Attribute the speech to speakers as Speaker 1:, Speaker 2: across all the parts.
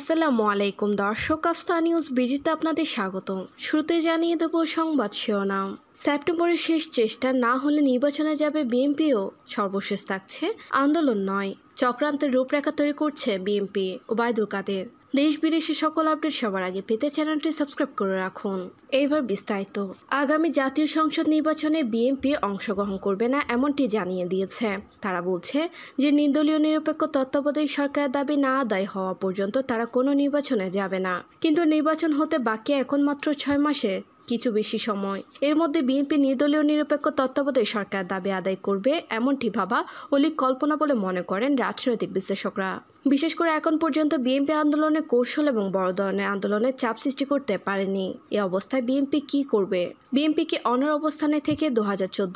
Speaker 1: আসসালামু আলাইকুম দর্শক আফতা নিউজ বিডিতে আপনাদের স্বাগত শুরুতে জানিয়ে দেব সংবাদ শিরোনাম সেপ্টেম্বরের শেষ চেষ্টা না হলে নির্বাচনে যাবে বিএনপিও সর্বশেষ থাকছে আন্দোলন নয় চক্রান্তের রূপরেখা তৈরি করছে বিএনপি ওবায়দুল কাদের দেশ বিদেশে সকল আপডেট সবার আগে পেতে চ্যানেলটি সাবস্ক্রাইব করে রাখুন এইবার বিস্তারিত আগামী জাতীয় সংসদ নির্বাচনে বিএনপি অংশগ্রহণ করবে না এমনটি জানিয়ে দিয়েছে তারা বলছে যে নির্দলীয় নিরপেক্ষ তত্ত্বাবধায়ক সরকারের দাবি না আদায় হওয়া পর্যন্ত তারা কোনো নির্বাচনে যাবে না কিন্তু নির্বাচন হতে বাকি এখন মাত্র ছয় মাসে কিছু বেশি সময় এর মধ্যে বিএনপি নির্দলীয় নিরপেক্ষ তত্ত্বাবধায়ক সরকার দাবি আদায় করবে এমনটি ভাবা অলিক কল্পনা বলে মনে করেন রাজনৈতিক বিশ্লেষকরা বিশেষ করে এখন পর্যন্ত বিএনপি আন্দোলনে কৌশল এবং বড় ধরনের আন্দোলনে চাপ সৃষ্টি করতে পারেনি এ অবস্থায় বিএনপি কি করবে বিএনপি কি অবস্থানে থেকে দু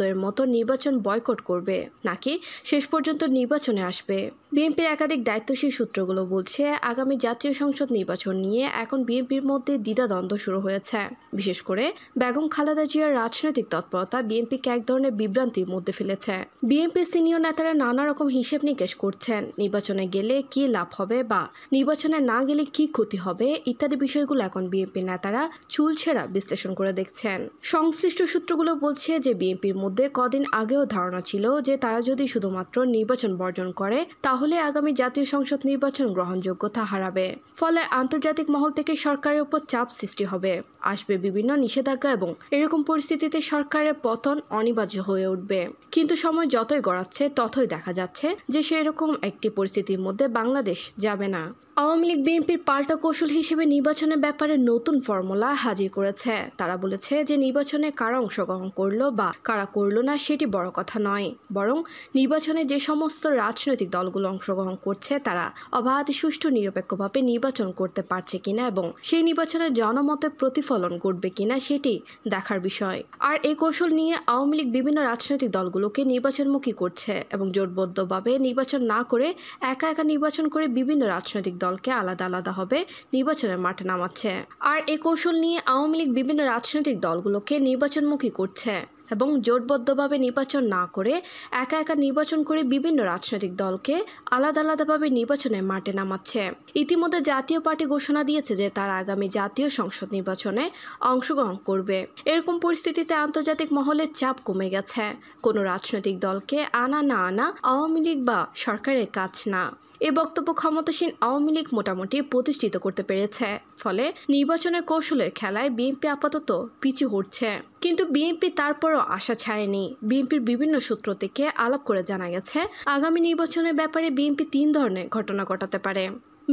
Speaker 1: এর মতো নির্বাচন বয়কট করবে নাকি শেষ পর্যন্ত নির্বাচনে আসবে বিএনপির একাধিক দায়িত্বশীল সূত্রগুলো বলছে আগামী জাতীয় সংসদ নির্বাচন নিয়ে এখন বিএনপির মধ্যে দ্বিধাদ্বন্দ্ব শুরু হয়েছে বিশেষ করে বেগম খালেদা জিয়ার রাজনৈতিক তৎপরতা বিএনপিকে এক ধরনের বিভ্রান্তির মধ্যে ফেলেছে বিএনপির সিনিয়র নেতারা নানা রকম হিসেব নিকেশ করছেন নির্বাচনে গেলে কি কি লাভ হবে বা নির্বাচনে না গেলে কি ক্ষতি হবে ইত্যাদি বিষয়গুলো এখন বিএনপি নেতারা চুলছেড়া বিশ্লেষণ করে দেখছেন সংশ্লিষ্ট সূত্রগুলো বলছে যে বিএনপির মধ্যে কদিন আগেও ধারণা ছিল যে তারা যদি শুধুমাত্র নির্বাচন বর্জন করে তাহলে আগামী জাতীয় সংসদ নির্বাচন গ্রহণযোগ্যতা হারাবে ফলে আন্তর্জাতিক মহল থেকে সরকারের উপর চাপ সৃষ্টি হবে আসবে বিভিন্ন নিষেধাজ্ঞা এবং এরকম পরিস্থিতিতে সরকারের পতন অনিবার্য হয়ে উঠবে কিন্তু সময় যতই গড়াচ্ছে ততই দেখা যাচ্ছে যে সেরকম একটি পরিস্থিতির মধ্যে বাংলা বাংলাদেশ যাবে না আওয়ামী লীগ বিএনপির পাল্টা কৌশল হিসেবে নির্বাচনের ব্যাপারে নতুন ফর্মুলা হাজির করেছে তারা বলেছে যে নির্বাচনে কারা অংশগ্রহণ করলো বা কারা করলো না সেটি বড় কথা নয় বরং নির্বাচনে যে সমস্ত রাজনৈতিক দলগুলো অংশগ্রহণ করছে তারা অবাধ সুষ্ঠু নিরপেক্ষভাবে নির্বাচন করতে পারছে কিনা এবং সেই নির্বাচনে জনমতের প্রতিফলন ঘটবে কিনা সেটি দেখার বিষয় আর এই কৌশল নিয়ে আওয়ামী লীগ বিভিন্ন রাজনৈতিক দলগুলোকে নির্বাচনমুখী করছে এবং জোটবদ্ধভাবে নির্বাচন না করে একা একা নির্বাচন করে বিভিন্ন রাজনৈতিক দল দলকে আলাদা হবে নির্বাচনের মাঠে নামাচ্ছে আর এ কৌশল নিয়ে আওয়ামী লীগ বিভিন্ন রাজনৈতিক দলগুলোকে নির্বাচনমুখী করছে এবং জোটবদ্ধভাবে নির্বাচন না করে একা একা নির্বাচন করে বিভিন্ন রাজনৈতিক দলকে আলাদা আলাদাভাবে নির্বাচনের মাঠে নামাচ্ছে ইতিমধ্যে জাতীয় পার্টি ঘোষণা দিয়েছে যে তারা আগামী জাতীয় সংসদ নির্বাচনে অংশগ্রহণ করবে এরকম পরিস্থিতিতে আন্তর্জাতিক মহলের চাপ কমে গেছে কোনো রাজনৈতিক দলকে আনা না আনা আওয়ামী লীগ বা সরকারের কাজ না এ বক্তব্য ক্ষমতাসীন আওয়ামী লীগ মোটামুটি প্রতিষ্ঠিত করতে পেরেছে ফলে নির্বাচনের কৌশলের খেলায় বিএনপি আপাতত পিছু হটছে কিন্তু বিএনপি তারপরও আশা ছাড়েনি বিএনপির বিভিন্ন সূত্র থেকে আলাপ করে জানা গেছে আগামী নির্বাচনের ব্যাপারে বিএনপি তিন ধরনের ঘটনা ঘটাতে পারে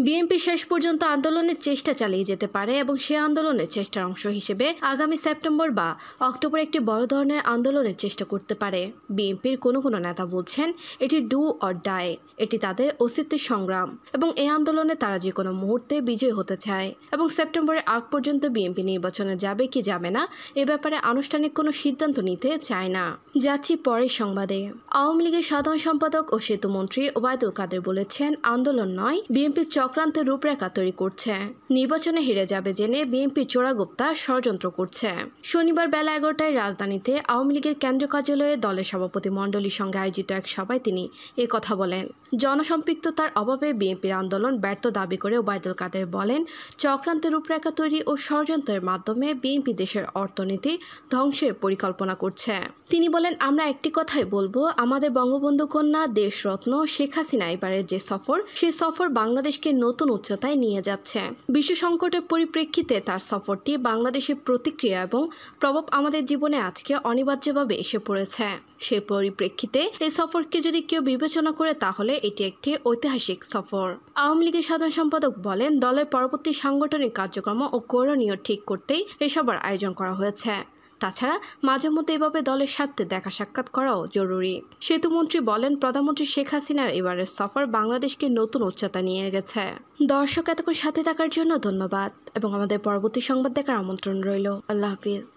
Speaker 1: বিএনপি শেষ পর্যন্ত আন্দোলনের চেষ্টা চালিয়ে যেতে পারে এবং সে আন্দোলনের চেষ্টার অংশ হিসেবে আগামী সেপ্টেম্বর বা অক্টোবর একটি বড় ধরনের আন্দোলনের চেষ্টা করতে পারে বিএনপির কোনো কোনো নেতা বলছেন এটি ডু অর ডাই এটি তাদের অস্তিত্বের সংগ্রাম এবং এই আন্দোলনে তারা যে কোনো মুহূর্তে বিজয়ী হতে চায় এবং সেপ্টেম্বরের আগ পর্যন্ত বিএনপি নির্বাচনে যাবে কি যাবে না এ ব্যাপারে আনুষ্ঠানিক কোনো সিদ্ধান্ত নিতে চায় না যাচ্ছি পরের সংবাদে আওয়ামী লীগের সাধারণ সম্পাদক ও সেতুমন্ত্রী ওবায়দুল কাদের বলেছেন আন্দোলন নয় বিএনপির চক্রান্তের রূপরেখা তৈরি করছে নির্বাচনে হেরে যাবে জেনে বিএনপি চোরাগুপ্তা ষড়যন্ত্র করছে শনিবার বেলা এগারোটায় রাজধানীতে আওয়ামী লীগের কেন্দ্রীয় কার্যালয়ে দলের সভাপতি মণ্ডলীর সঙ্গে আয়োজিত এক সভায় তিনি এ কথা বলেন জনসম্পৃক্ততার অভাবে বিএনপির আন্দোলন ব্যর্থ দাবি করে ওবায়দুল কাদের বলেন চক্রান্তের রূপরেখা তৈরি ও ষড়যন্ত্রের মাধ্যমে বিএনপি দেশের অর্থনীতি ধ্বংসের পরিকল্পনা করছে তিনি বলেন আমরা একটি কথাই বলবো আমাদের বঙ্গবন্ধু কন্যা দেশরত্ন শেখ হাসিনা এবারের যে সফর সে সফর বাংলাদেশকে নতুন উচ্চতায় নিয়ে যাচ্ছে বিশ্ব সংকটের পরিপ্রেক্ষিতে তার সফরটি বাংলাদেশের প্রতিক্রিয়া এবং প্রভাব আমাদের জীবনে আজকে অনিবার্যভাবে এসে পড়েছে সে পরিপ্রেক্ষিতে এই সফরকে যদি কেউ বিবেচনা করে তাহলে এটি একটি ঐতিহাসিক সফর আওয়ামী লীগের সাধারণ সম্পাদক বলেন দলের পরবর্তী সাংগঠনিক কার্যক্রম ও করণীয় ঠিক করতেই এসবের আয়োজন করা হয়েছে তাছাড়া মাঝে মধ্যে এভাবে দলের স্বার্থে দেখা সাক্ষাৎ করাও জরুরি সেতুমন্ত্রী বলেন প্রধানমন্ত্রী শেখ হাসিনার এবারের সফর বাংলাদেশকে নতুন উচ্চতা নিয়ে গেছে দর্শক এতক্ষণ সাথে থাকার জন্য ধন্যবাদ এবং আমাদের পরবর্তী সংবাদ দেখার আমন্ত্রণ রইল আল্লাহ হাফিজ